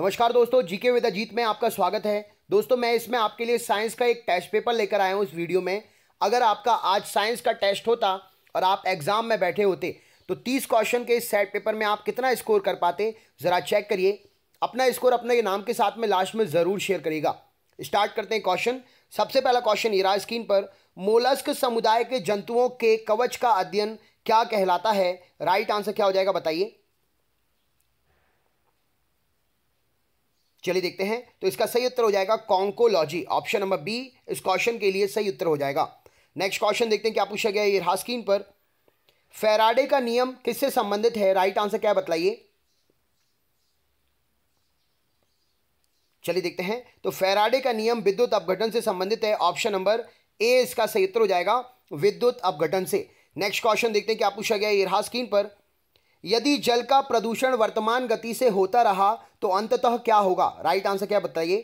नमस्कार दोस्तों GK with Ajit में आपका स्वागत है दोस्तों मैं इसमें आपके लिए साइंस का एक टेस्ट पेपर लेकर आया हूँ इस वीडियो में अगर आपका आज साइंस का टेस्ट होता और आप एग्ज़ाम में बैठे होते तो तीस क्वेश्चन के इस सेट पेपर में आप कितना स्कोर कर पाते ज़रा चेक करिए अपना स्कोर अपने नाम के साथ में लास्ट में ज़रूर शेयर करिएगा स्टार्ट करते हैं क्वेश्चन सबसे पहला क्वेश्चन ये रहा स्क्रीन पर मोलस्क समुदाय के जंतुओं के कवच का अध्ययन क्या कहलाता है राइट आंसर क्या हो जाएगा बताइए चलिए देखते हैं तो इसका सही उत्तर हो जाएगा कॉन्कोलॉजी ऑप्शन नंबर बी इस क्वेश्चन के लिए सही उत्तर हो जाएगा नेक्स्ट क्वेश्चन देखते हैं क्या पूछा गया ये हास्किन पर फेराडे का नियम किससे संबंधित है राइट आंसर क्या बताइए चलिए देखते हैं तो फेराडे का नियम विद्युत अपघटन से संबंधित है ऑप्शन नंबर ए इसका सही उत्तर हो जाएगा विद्युत अपघटन से नेक्स्ट क्वेश्चन देखते हैं क्या पूछा गया इरहास हास्किन पर यदि जल का प्रदूषण वर्तमान गति से होता रहा तो अंततः क्या होगा राइट आंसर क्या बताइए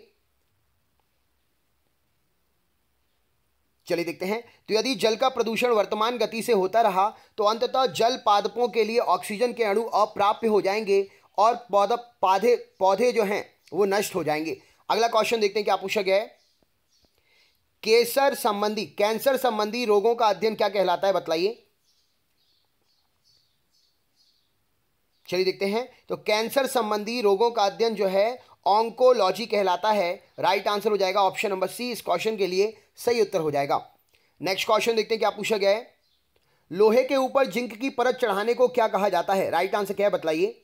चलिए देखते हैं तो यदि जल का प्रदूषण वर्तमान गति से होता रहा तो अंततः जल पादपों के लिए ऑक्सीजन के अणु अप्राप्य हो जाएंगे और पौधा पौधे पौधे जो हैं वो नष्ट हो जाएंगे अगला क्वेश्चन देखते हैं क्या पूछा गया है केसर संबंधी कैंसर संबंधी रोगों का अध्ययन क्या कहलाता है बताइए चलिए देखते हैं तो कैंसर संबंधी रोगों का अध्ययन जो है ऑन्कोलॉजी कहलाता है राइट आंसर हो जाएगा ऑप्शन नंबर सी इस क्वेश्चन के लिए सही उत्तर हो जाएगा नेक्स्ट क्वेश्चन देखते हैं क्या पूछा गया है लोहे के ऊपर जिंक की परत चढ़ाने को क्या कहा जाता है राइट आंसर क्या है बतलाइए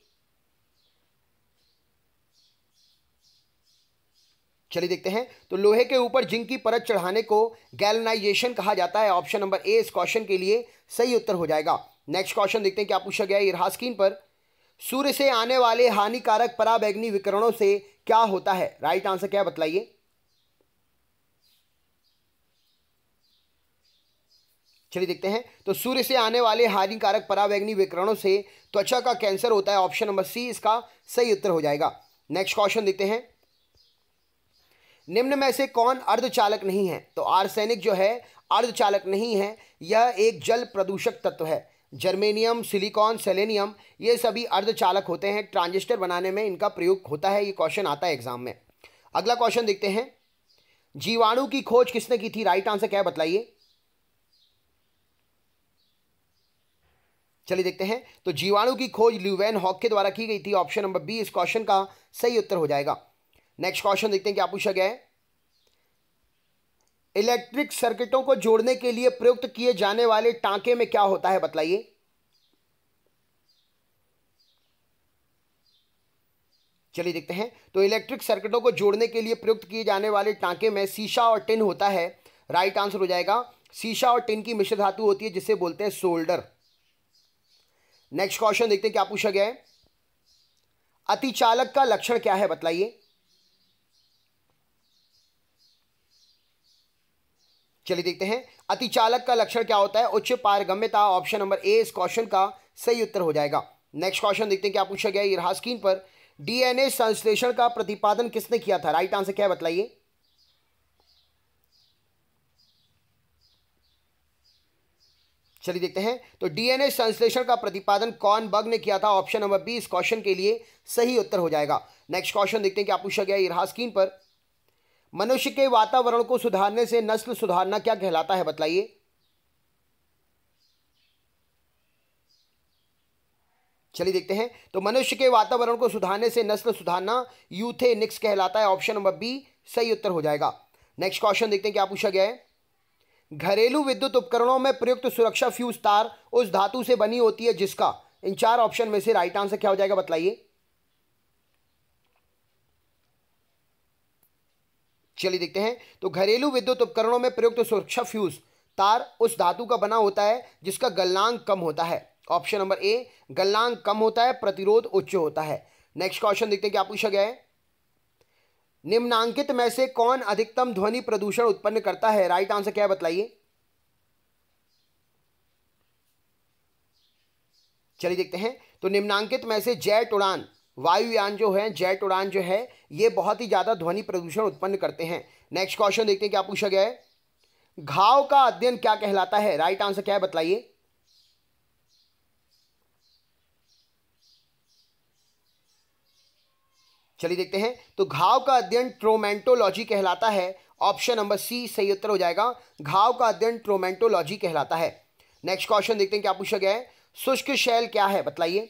चलिए देखते हैं तो लोहे के ऊपर जिंक की परत चढ़ाने को गैलनाइजेशन कहा जाता है ऑप्शन नंबर ए इस क्वेश्चन के लिए सही उत्तर हो जाएगा नेक्स्ट क्वेश्चन देखते हैं क्या पूछा गया है इरहा स्क्रीन पर सूर्य से आने वाले हानिकारक पराबैग्नि विकरणों से क्या होता है राइट आंसर क्या बतलाइए चलिए देखते हैं तो सूर्य से आने वाले हानिकारक परावैग्नि विकरणों से त्वचा का कैंसर होता है ऑप्शन नंबर सी इसका सही उत्तर हो जाएगा नेक्स्ट क्वेश्चन देखते हैं निम्न में से कौन अर्धचालक नहीं है तो आर्सेनिक जो है अर्धचालक नहीं है यह एक जल प्रदूषक तत्व है जर्मेनियम सिलिकॉन सेलेनियम ये सभी अर्धचालक होते हैं ट्रांजिस्टर बनाने में इनका प्रयोग होता है ये क्वेश्चन आता है एग्जाम में अगला क्वेश्चन देखते हैं जीवाणु की खोज किसने की थी राइट आंसर क्या बतलाइए चलिए देखते हैं तो जीवाणु की खोज ल्यूवेन हॉक के द्वारा की गई थी ऑप्शन नंबर बी इस क्वेश्चन का सही उत्तर हो जाएगा नेक्स्ट क्वेश्चन देखते हैं क्या पूछा गया है इलेक्ट्रिक सर्किटों को जोड़ने के लिए प्रयुक्त किए जाने वाले टांके में क्या होता है बतलाइए चलिए देखते हैं तो इलेक्ट्रिक सर्किटों को जोड़ने के लिए प्रयुक्त किए जाने वाले टांके में शीशा और टिन होता है राइट आंसर हो जाएगा शीशा और टिन की मिश्र धातु होती है जिसे बोलते हैं सोल्डर नेक्स्ट क्वेश्चन देखते हैं क्या पूछा गया है अतिचालक का लक्षण क्या है बतलाइए चलिए देखते हैं अति चालक का लक्षण क्या होता है उच्च पारगम्यता ऑप्शन नंबर ए इस क्वेश्चन का सही उत्तर हो जाएगा नेक्स्ट क्वेश्चन देखते हैं क्या पूछा गया इरहा स्कीन पर डीएनए संश्लेषण का प्रतिपादन किसने किया था राइट आंसर क्या है बतलाइए चलिए देखते हैं तो डीएनए संश्लेषण का प्रतिपादन कौन बग ने किया था ऑप्शन नंबर बी इस क्वेश्चन के लिए सही उत्तर हो जाएगा नेक्स्ट क्वेश्चन देखते हैं क्या पूछा गया इरहा स्कीन पर मनुष्य के वातावरण को सुधारने से नस्ल सुधारना क्या कहलाता है बताइए चलिए देखते हैं तो मनुष्य के वातावरण को सुधारने से नस्ल सुधारना यूथेनिक्स कहलाता है ऑप्शन नंबर बी सही उत्तर हो जाएगा नेक्स्ट क्वेश्चन देखते हैं क्या पूछा गया है घरेलू विद्युत उपकरणों में प्रयुक्त सुरक्षा फ्यूज तार उस धातु से बनी होती है जिसका इन चार ऑप्शन में से राइट आंसर क्या हो जाएगा बताइए चलिए देखते हैं तो घरेलू विद्युत उपकरणों में प्रयुक्त तो सुरक्षा फ्यूज तार उस धातु का बना होता है जिसका गलनांक कम होता है ऑप्शन नंबर ए गलनांक कम होता है प्रतिरोध उच्च होता है नेक्स्ट क्वेश्चन देखते हैं क्या पूछा गया है निम्नांकित में से कौन अधिकतम ध्वनि प्रदूषण उत्पन्न करता है राइट आंसर क्या है चलिए देखते हैं तो निम्नांकित में से जेट उड़ान वायुयान जो है जेट उड़ान जो है ये बहुत ही ज़्यादा ध्वनि प्रदूषण उत्पन्न करते हैं नेक्स्ट क्वेश्चन देखते हैं क्या पूछा गया है घाव का अध्ययन क्या कहलाता है राइट आंसर क्या है बताइए चलिए देखते हैं तो घाव का अध्ययन ट्रोमेंटोलॉजी कहलाता है ऑप्शन नंबर सी सही उत्तर हो जाएगा घाव का अध्ययन ट्रोमेंटोलॉजी कहलाता है नेक्स्ट क्वेश्चन देखते हैं क्या पूछा गया है शुष्क शैल क्या है बताइए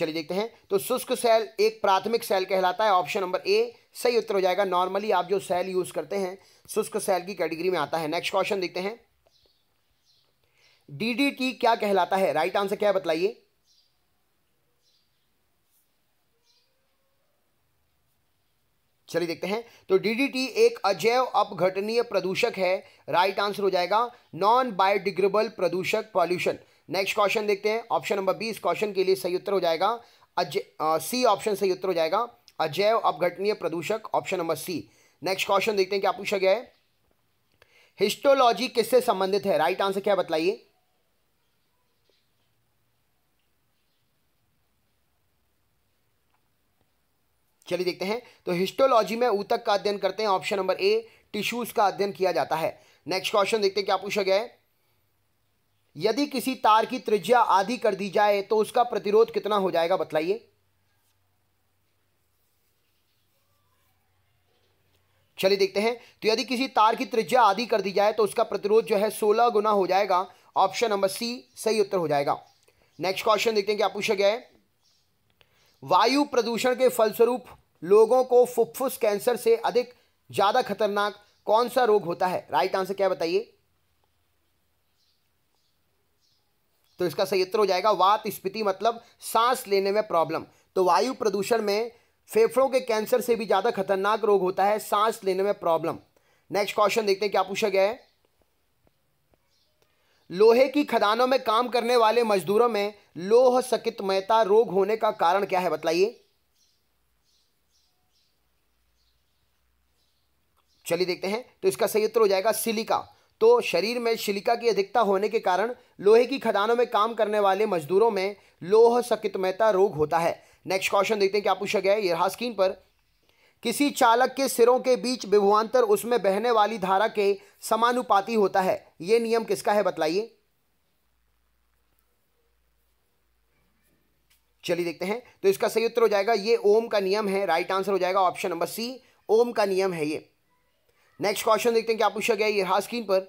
चलिए देखते हैं तो शुष्क सेल एक प्राथमिक सेल कहलाता है ऑप्शन नंबर ए सही उत्तर हो जाएगा नॉर्मली आप जो सेल यूज करते हैं शुष्क सेल की कैटेगरी में आता है नेक्स्ट क्वेश्चन देखते हैं डीडीटी क्या कहलाता है राइट आंसर क्या बतलाइए चलिए देखते हैं तो डीडीटी एक अजैव अपघटनीय प्रदूषक है राइट आंसर हो जाएगा नॉन बायोडिग्रेबल प्रदूषक पॉल्यूशन नेक्स्ट क्वेश्चन देखते हैं ऑप्शन नंबर बीस क्वेश्चन के लिए सही उत्तर हो जाएगा अजय सी ऑप्शन सही उत्तर हो जाएगा अजैव अपघटनीय प्रदूषक option number C next question देखते हैं क्या पूछा गया है हिस्टोलॉजी किससे संबंधित है राइट आंसर क्या बताइए चलिए देखते हैं तो हिस्टोलॉजी में ऊतक का अध्ययन करते हैं ऑप्शन नंबर ए टिश्यूज का अध्ययन किया जाता है नेक्स्ट क्वेश्चन देखते हैं क्या पूछा गया है यदि किसी तार की त्रिज्या आधी कर दी जाए तो उसका प्रतिरोध कितना हो जाएगा बतलाइए चलिए देखते हैं तो यदि किसी तार की त्रिज्या आधी कर दी जाए तो उसका प्रतिरोध जो है सोलह गुना हो जाएगा ऑप्शन नंबर सी सही उत्तर हो जाएगा नेक्स्ट क्वेश्चन देखते हैं क्या पूछा गया है वायु प्रदूषण के फलस्वरूप लोगों को फुफ्फुस कैंसर से अधिक ज़्यादा खतरनाक कौन सा रोग होता है राइट आंसर क्या बताइए तो इसका सही उत्तर हो जाएगा वात स्पीति मतलब सांस लेने में प्रॉब्लम तो वायु प्रदूषण में फेफड़ों के कैंसर से भी ज़्यादा खतरनाक रोग होता है सांस लेने में प्रॉब्लम नेक्स्ट क्वेश्चन देखते हैं क्या पूछा गया है लोहे की खदानों में काम करने वाले मजदूरों में लोह सकितमयता रोग होने का कारण क्या है बताइए चलिए देखते हैं तो इसका सही उत्तर हो जाएगा सिलिका तो शरीर में शिलिका की अधिकता होने के कारण लोहे की खदानों में काम करने वाले मजदूरों में लोह सकितमयता रोग होता है नेक्स्ट क्वेश्चन देखते हैं क्या पूछा गया है ये स्क्रीन पर किसी चालक के सिरों के बीच विभुआंतर उसमें बहने वाली धारा के समानुपाती होता है यह नियम किसका है बतलाइए चलिए देखते हैं तो इसका सही उत्तर हो जाएगा ये ओम का नियम है राइट आंसर हो जाएगा ऑप्शन नंबर सी ओम का नियम है यह नेक्स्ट क्वेश्चन देखते हैं क्या पूछा गया ये हाँ स्क्रीन पर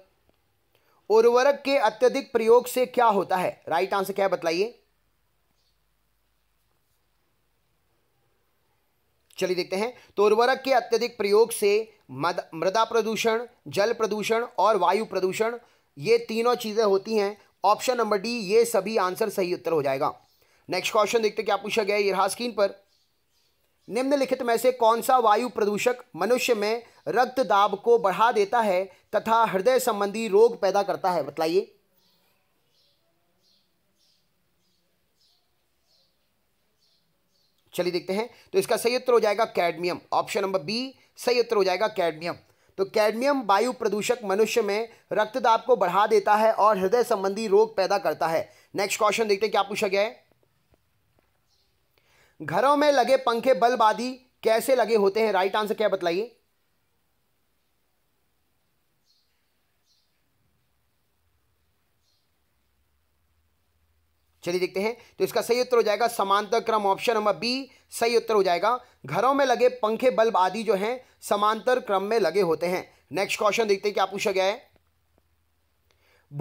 उर्वरक के अत्यधिक प्रयोग से क्या होता है राइट आंसर क्या है बतलाइए चलिए देखते हैं तो उर्वरक के अत्यधिक प्रयोग से मृदा प्रदूषण जल प्रदूषण और वायु प्रदूषण ये तीनों चीज़ें होती हैं ऑप्शन नंबर डी ये सभी आंसर सही उत्तर हो जाएगा नेक्स्ट क्वेश्चन देखते क्या पूछा गया ये स्क्रीन पर निम्नलिखित में से कौन सा वायु प्रदूषक मनुष्य में रक्त दाब को बढ़ा देता है तथा हृदय संबंधी रोग पैदा करता है बतलाइए चलिए देखते हैं तो इसका सही उत्तर हो जाएगा कैडमियम ऑप्शन नंबर बी सही उत्तर हो जाएगा कैडमियम तो कैडमियम वायु प्रदूषक मनुष्य में रक्तदाब को बढ़ा देता है और हृदय संबंधी रोग पैदा करता है नेक्स्ट क्वेश्चन देखते हैं क्या पूछा गया है घरों में लगे पंखे बल्ब आदि कैसे लगे होते हैं राइट आंसर क्या बताइए चलिए देखते हैं तो इसका सही उत्तर हो जाएगा समांतर क्रम ऑप्शन नंबर बी सही उत्तर हो जाएगा घरों में लगे पंखे बल्ब आदि जो हैं समांतर क्रम में लगे होते हैं नेक्स्ट क्वेश्चन देखते हैं क्या पूछा गया है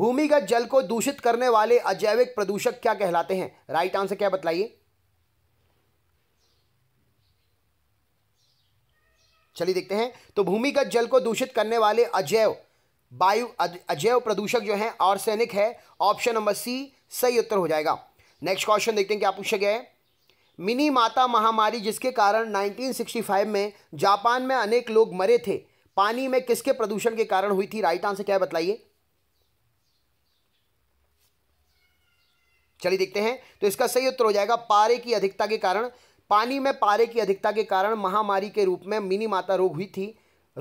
भूमिगत जल को दूषित करने वाले अजैविक प्रदूषक क्या कहलाते हैं राइट आंसर क्या बताइए चलिए देखते हैं तो भूमिगत जल को दूषित करने वाले अजैव वायु अजैव प्रदूषक जो है ऑर्सेनिक है ऑप्शन नंबर सी सही उत्तर हो जाएगा नेक्स्ट क्वेश्चन देखते हैं क्या पूछा गया है मिनी माता महामारी जिसके कारण 1965 में जापान में अनेक लोग मरे थे पानी में किसके प्रदूषण के कारण हुई थी राइट आंसर क्या है बताइए चलिए देखते हैं तो इसका सही उत्तर हो जाएगा पारे की अधिकता के कारण पानी में पारे की अधिकता के कारण महामारी के रूप में मिनी माता रोग हुई थी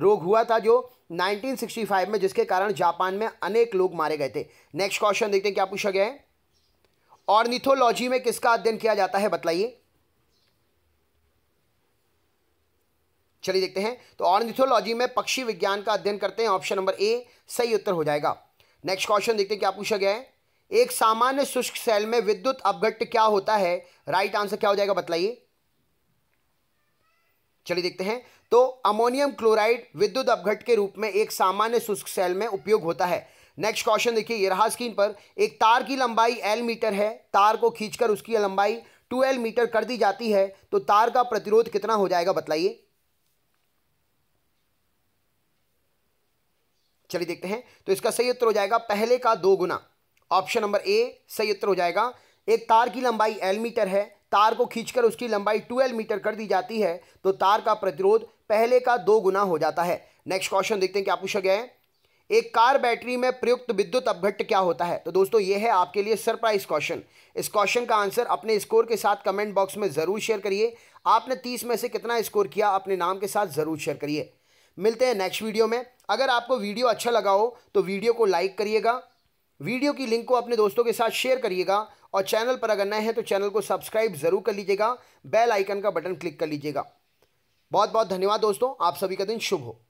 रोग हुआ था जो 1965 में जिसके कारण जापान में अनेक लोग मारे गए थे नेक्स्ट क्वेश्चन देखते हैं क्या पूछा गया है ऑर्निथोलॉजी में किसका अध्ययन किया जाता है बतलाइए चलिए देखते हैं तो ऑर्निथोलॉजी में पक्षी विज्ञान का अध्ययन करते हैं ऑप्शन नंबर ए सही उत्तर हो जाएगा नेक्स्ट क्वेश्चन देखते हैं क्या पूछा गया है एक सामान्य शुष्क सेल में विद्युत अवघट क्या होता है राइट आंसर क्या हो जाएगा बतलाइए चलिए देखते हैं तो अमोनियम क्लोराइड विद्युत अपघट के रूप में एक सामान्य शुष्क सेल में उपयोग होता है नेक्स्ट क्वेश्चन देखिए ये रहा स्क्रीन पर एक तार की लंबाई एल मीटर है तार को खींचकर उसकी लंबाई टू एल मीटर कर दी जाती है तो तार का प्रतिरोध कितना हो जाएगा बतलाइए चलिए देखते हैं तो इसका सही उत्तर हो जाएगा पहले का दो गुना ऑप्शन नंबर ए सही उत्तर हो जाएगा एक तार की लंबाई एल मीटर है तार को खींचकर उसकी लंबाई 12 मीटर कर दी जाती है तो तार का प्रतिरोध पहले का दो गुना हो जाता है नेक्स्ट क्वेश्चन देखते हैं क्या पूछा गया है एक कार बैटरी में प्रयुक्त विद्युत अपघट्ट क्या होता है तो दोस्तों ये है आपके लिए सरप्राइज क्वेश्चन इस क्वेश्चन का आंसर अपने स्कोर के साथ कमेंट बॉक्स में ज़रूर शेयर करिए आपने तीस में से कितना स्कोर किया अपने नाम के साथ ज़रूर शेयर करिए मिलते हैं नेक्स्ट वीडियो में अगर आपको वीडियो अच्छा लगा हो तो वीडियो को लाइक करिएगा वीडियो की लिंक को अपने दोस्तों के साथ शेयर करिएगा और चैनल पर अगर नए हैं तो चैनल को सब्सक्राइब ज़रूर कर लीजिएगा बेल आइकन का बटन क्लिक कर लीजिएगा बहुत बहुत धन्यवाद दोस्तों आप सभी का दिन शुभ हो